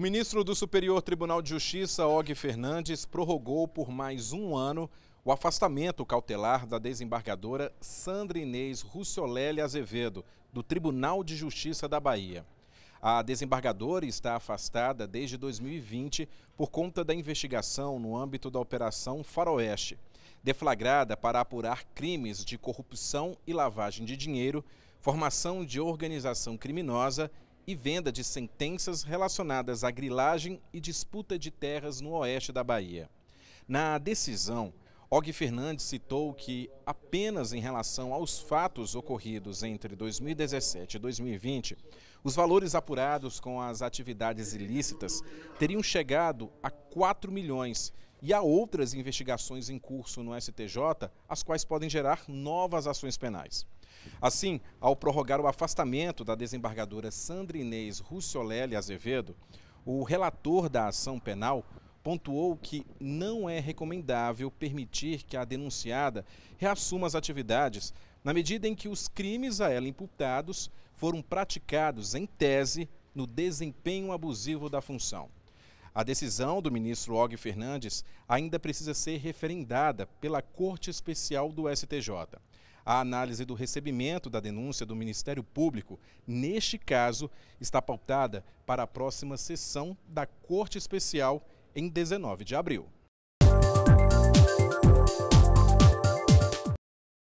O ministro do Superior Tribunal de Justiça, Og Fernandes, prorrogou por mais um ano o afastamento cautelar da desembargadora Sandra Inês Russiolelli Azevedo, do Tribunal de Justiça da Bahia. A desembargadora está afastada desde 2020 por conta da investigação no âmbito da Operação Faroeste, deflagrada para apurar crimes de corrupção e lavagem de dinheiro, formação de organização criminosa e venda de sentenças relacionadas à grilagem e disputa de terras no oeste da Bahia. Na decisão, Og Fernandes citou que, apenas em relação aos fatos ocorridos entre 2017 e 2020, os valores apurados com as atividades ilícitas teriam chegado a 4 milhões e há outras investigações em curso no STJ, as quais podem gerar novas ações penais. Assim, ao prorrogar o afastamento da desembargadora Sandra Inês Russiolelli Azevedo, o relator da ação penal pontuou que não é recomendável permitir que a denunciada reassuma as atividades na medida em que os crimes a ela imputados foram praticados, em tese, no desempenho abusivo da função. A decisão do ministro Og Fernandes ainda precisa ser referendada pela Corte Especial do STJ. A análise do recebimento da denúncia do Ministério Público, neste caso, está pautada para a próxima sessão da Corte Especial em 19 de abril.